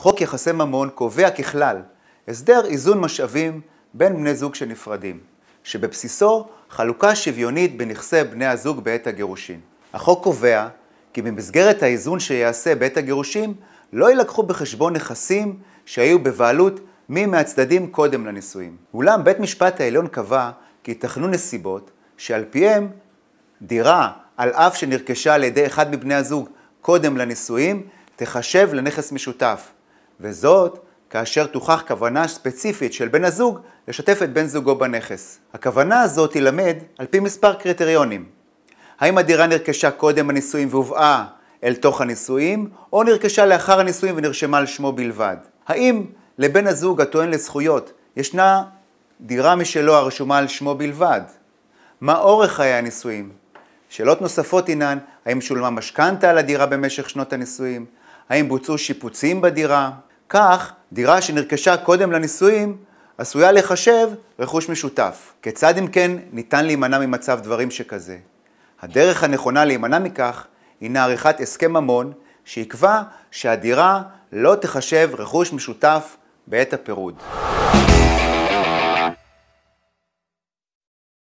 חוק יחסי ממון קובע ככלל הסדר איזון משאבים בין בני זוג שנפרדים, שבבסיסו חלוקה שוויונית בנכסי בני הזוג בעת הגירושין. החוק קובע כי במסגרת האיזון שייעשה בעת הגירושין לא יילקחו בחשבון נכסים שהיו בבעלות מי מהצדדים קודם לנישואים. אולם בית משפט העליון קבע כי ייתכנו נסיבות שעל פיהם דירה, על אף שנרכשה על ידי אחד מבני הזוג קודם לנישואים, תחשב לנכס משותף, וזאת כאשר תוכח כוונה ספציפית של בן הזוג לשתף את בן זוגו בנכס. הכוונה הזאת תילמד על פי מספר קריטריונים. האם הדירה נרכשה קודם הנישואים והובאה אל תוך הנישואים, או נרכשה לאחר הנישואים ונרשמה על שמו בלבד? האם לבן הזוג הטוען לזכויות ישנה דירה משלו הרשומה על שמו בלבד? מה אורך חיי הנישואים? שאלות נוספות הינן, האם שולמה משכנתה על הדירה במשך שנות הנישואים? האם בוצעו שיפוצים בדירה? כך, דירה שנרכשה קודם לנישואים עשויה לחשב רכוש משותף. כיצד אם כן ניתן להימנע ממצב דברים שכזה? הדרך הנכונה להימנע מכך הינה עריכת הסכם ממון שיקבע שהדירה לא תחשב רכוש משותף בעת הפירוד.